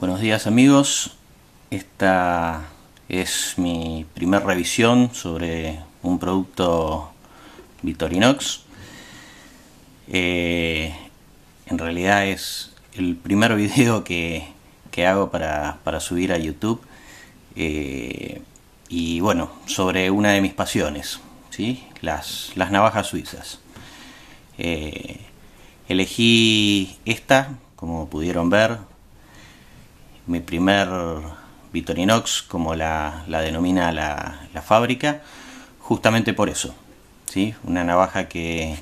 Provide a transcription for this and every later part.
Buenos días amigos, esta es mi primera revisión sobre un producto Victorinox. Eh, en realidad es el primer video que, hago para, subir a YouTube. Eh, y bueno, sobre una de mis pasiones, ¿sí? las, las navajas suizas. Eh, elegí esta, como pudieron ver, mi primer Vitorinox, como la, la denomina la, fábrica, justamente por eso. ¿sí? Una navaja que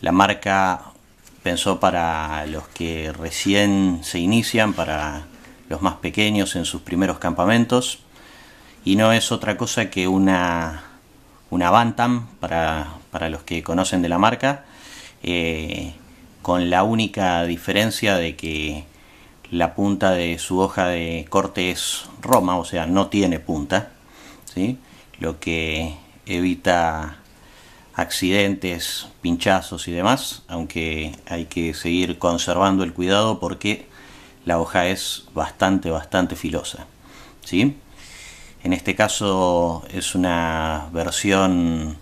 la marca pensó para los que recién se inician, para los más pequeños en sus primeros campamentos, y no es otra cosa que una, una Bantam, para, los que conocen de la marca, eh, con la única diferencia de que la punta de su hoja de corte es roma, o sea, no tiene punta, ¿sí? lo que evita accidentes, pinchazos y demás, aunque hay que seguir conservando el cuidado porque la hoja es bastante, bastante filosa. ¿sí? En este caso es una versión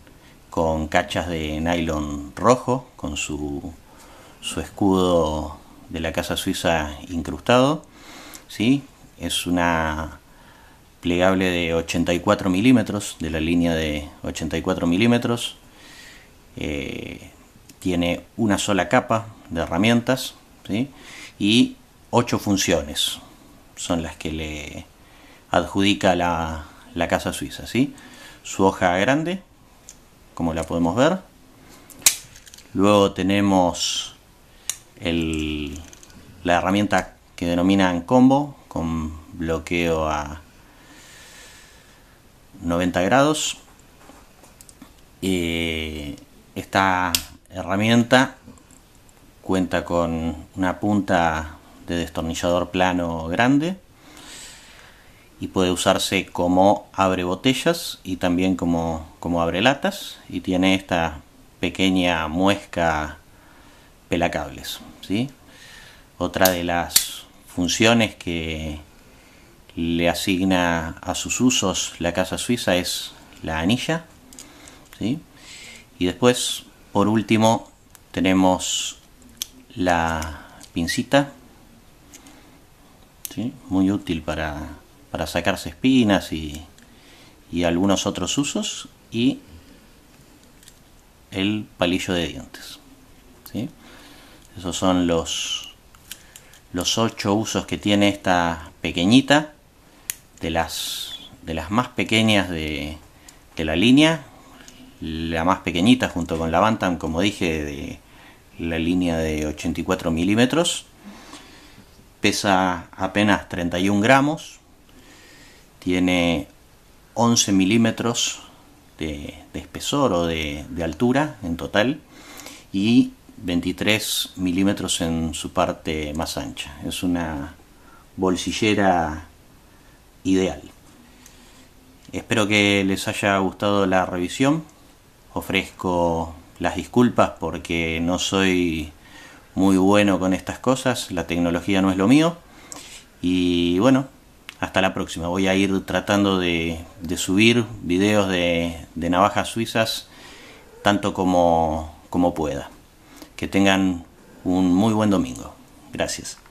con cachas de nylon rojo, con su, su escudo de la Casa Suiza incrustado. ¿sí? Es una plegable de 84 milímetros, de la línea de 84 milímetros. Eh, tiene una sola capa de herramientas ¿sí? y ocho funciones son las que le adjudica la, la casa suiza. ¿sí? Su hoja grande, como la podemos ver. Luego tenemos la herramienta que denominan combo con bloqueo a 90 grados. Eh, esta herramienta cuenta con una punta de destornillador plano grande y puede usarse como abre botellas y también como, como abre latas y tiene esta pequeña muesca pelacables. ¿sí? Otra de las funciones que le asigna a sus usos la casa suiza es la anilla. Y después, por último, tenemos la pincita, muy útil para, para sacarse espinas y, y algunos otros usos. Y el palillo de dientes. Esos son los, los ocho usos que tiene esta pequeñita, de las, de las más pequeñas de, de la línea. La más pequeñita junto con la Bantam, como dije, de la línea de 84 milímetros. Pesa apenas 31 gramos. Tiene 11 milímetros de, de, espesor o de, de, altura en total y 23 milímetros en su parte más ancha. Es una bolsillera ideal. Espero que les haya gustado la revisión. Ofrezco las disculpas porque no soy muy bueno con estas cosas. La tecnología no es lo mío. Y bueno, hasta la próxima. Voy a ir tratando de, subir videos de, navajas suizas tanto como pueda. Que tengan un muy buen domingo. Gracias.